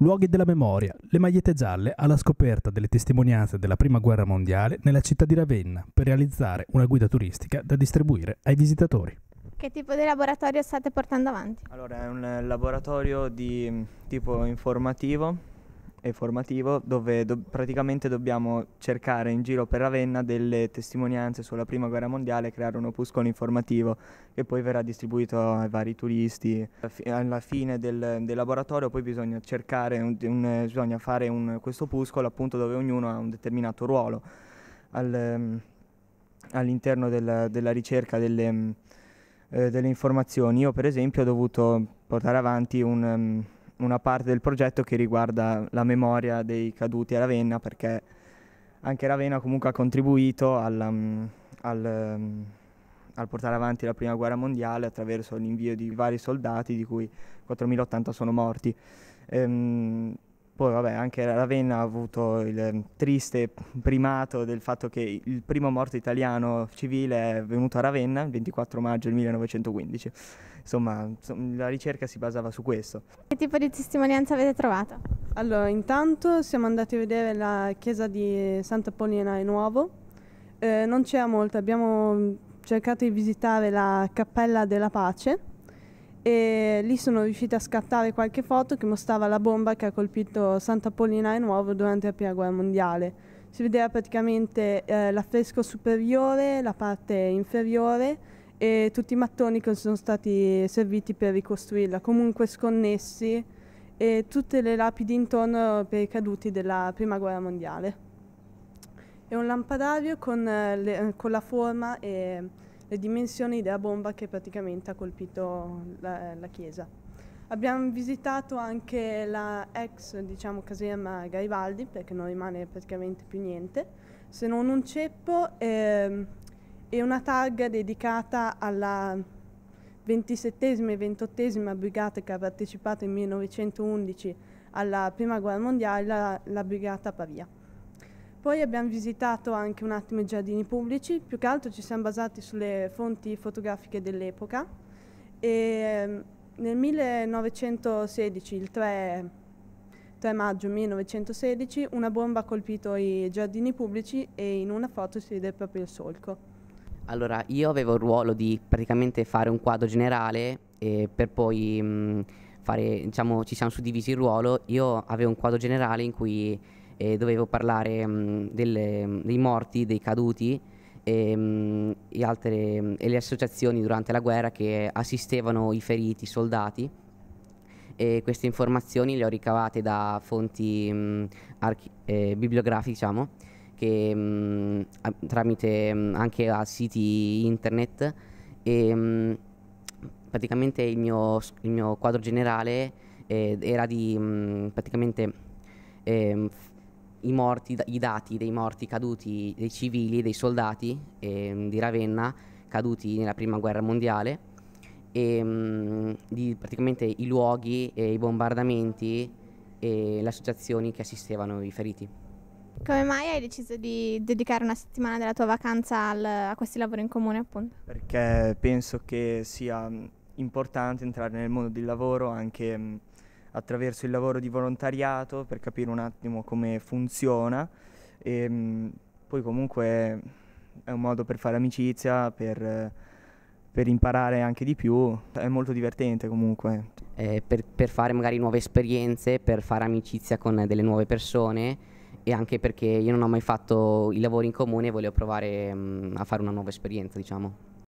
Luoghi della memoria, le magliette gialle alla scoperta delle testimonianze della Prima Guerra Mondiale nella città di Ravenna per realizzare una guida turistica da distribuire ai visitatori. Che tipo di laboratorio state portando avanti? Allora, è un laboratorio di tipo informativo e formativo dove do- praticamente dobbiamo cercare in giro per Ravenna delle testimonianze sulla prima guerra mondiale e creare un opuscolo informativo che poi verrà distribuito ai vari turisti. Alla fine del, del laboratorio poi bisogna cercare, un, un, bisogna fare un, questo opuscolo appunto dove ognuno ha un determinato ruolo. Al, all'interno della, della ricerca delle, eh, delle, informazioni. Io per esempio ho dovuto portare avanti un, um, una parte del progetto che riguarda la memoria dei caduti a Ravenna perché anche Ravenna comunque ha contribuito alla, al, um, um, al portare avanti la prima guerra mondiale attraverso l'invio di vari soldati di cui 4.080 sono morti. Ehm, poi vabbè, anche Ravenna ha avuto il ehm, triste primato del fatto che il primo morto italiano civile è venuto a Ravenna il 24 maggio del 1915. Insomma, la ricerca si basava su questo. Che tipo di testimonianza avete trovato? Allora, intanto siamo andati a vedere la chiesa di Santa Polina e Nuovo. Eh, non c'era molto, abbiamo mm, cercato di visitare la Cappella della Pace, e lì sono riuscita a scattare qualche foto che mostrava la bomba che ha colpito Santa Polina e Nuovo durante la Prima Guerra Mondiale. Si vedeva praticamente eh, l'affresco superiore, la parte inferiore e tutti i mattoni che sono stati serviti per ricostruirla, comunque sconnessi e tutte le lapidi intorno per i caduti della Prima Guerra Mondiale. È un lampadario con, eh, le, con la forma e le dimensioni della bomba che praticamente ha colpito la, la chiesa. Abbiamo visitato anche la ex diciamo, caserma Garibaldi perché non rimane praticamente più niente, se non un ceppo eh, e una targa dedicata alla 27esima e 28esima brigata che ha partecipato nel 1911 alla Prima Guerra Mondiale, la, la brigata Pavia. Poi abbiamo visitato anche un attimo i giardini pubblici, più che altro ci siamo basati sulle fonti fotografiche dell'epoca e ehm, nel 1916, il 3, 3 maggio 1916, una bomba ha colpito i giardini pubblici e in una foto si vede proprio il solco. Allora, io avevo il ruolo di praticamente fare un quadro generale e per poi mh, fare, diciamo, ci siamo suddivisi il ruolo. Io avevo un quadro generale in cui e dovevo parlare mh, mm, delle, mm, dei morti, dei caduti e, mh, mm, e, altre, e le associazioni durante la guerra che assistevano i feriti, i soldati e queste informazioni le ho ricavate da fonti mh, eh, bibliografiche, diciamo, che, mh, a, tramite mh, anche a siti internet e praticamente il mio, il mio, quadro generale eh, era di praticamente eh, i, morti, i dati dei morti caduti dei civili, dei soldati eh, di Ravenna caduti nella prima guerra mondiale e ehm, mh, di praticamente i luoghi, eh, i bombardamenti e le associazioni che assistevano i feriti. Come mai hai deciso di dedicare una settimana della tua vacanza al, a questi lavori in comune, appunto? Perché penso che sia importante entrare nel mondo del lavoro anche attraverso il lavoro di volontariato per capire un attimo come funziona e ehm, poi comunque è un modo per fare amicizia, per, per imparare anche di più, è molto divertente comunque. Eh, per, per fare magari nuove esperienze, per fare amicizia con delle nuove persone e anche perché io non ho mai fatto i lavori in comune e volevo provare mh, mm, a fare una nuova esperienza, diciamo.